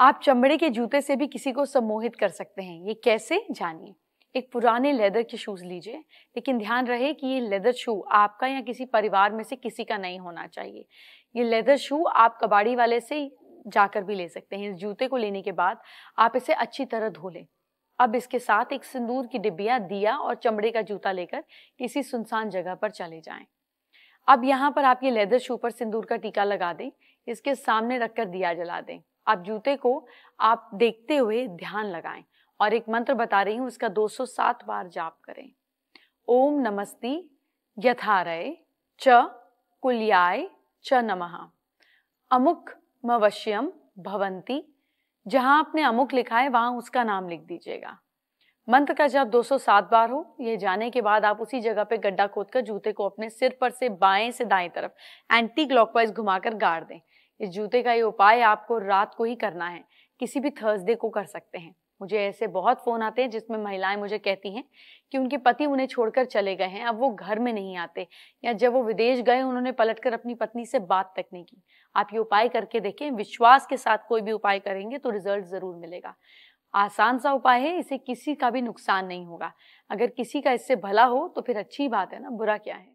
आप चमड़े के जूते से भी किसी को सम्मोहित कर सकते हैं ये कैसे जानिए एक पुराने लेदर के शूज़ लीजिए लेकिन ध्यान रहे कि ये लेदर शू आपका या किसी परिवार में से किसी का नहीं होना चाहिए ये लेदर शू आप कबाड़ी वाले से जाकर भी ले सकते हैं इस जूते को लेने के बाद आप इसे अच्छी तरह धो लें अब इसके साथ एक सिंदूर की डिब्बिया दिया और चमड़े का जूता लेकर किसी सुनसान जगह पर चले जाएं। अब यहाँ पर आप ये लेदर शू पर सिंदूर का टीका लगा दें इसके सामने रखकर दिया जला दें आप जूते को आप देखते हुए ध्यान लगाएं और एक मंत्र बता रही हूँ उसका 207 बार जाप करें ओम नमस्ति यथारय च कुल्याय च नमः अमुक मवश्यम भवंती जहाँ आपने अमुक लिखा है वहाँ उसका नाम लिख दीजिएगा मंत्र का जब 207 बार हो यह जाने के बाद आप उसी जगह पे गड्ढा खोदकर जूते को अपने सिर पर से बाएं से दाएं तरफ एंटी क्लॉकवाइज घुमाकर गाड़ दें इस जूते का ये उपाय आपको रात को ही करना है किसी भी थर्सडे को कर सकते हैं मुझे ऐसे बहुत फ़ोन आते हैं जिसमें महिलाएं मुझे कहती हैं कि उनके पति उन्हें छोड़कर चले गए हैं अब वो घर में नहीं आते या जब वो विदेश गए उन्होंने पलटकर अपनी पत्नी से बात तक नहीं की आप ये उपाय करके देखें विश्वास के साथ कोई भी उपाय करेंगे तो रिजल्ट ज़रूर मिलेगा आसान सा उपाय है इसे किसी का भी नुकसान नहीं होगा अगर किसी का इससे भला हो तो फिर अच्छी बात है ना बुरा क्या है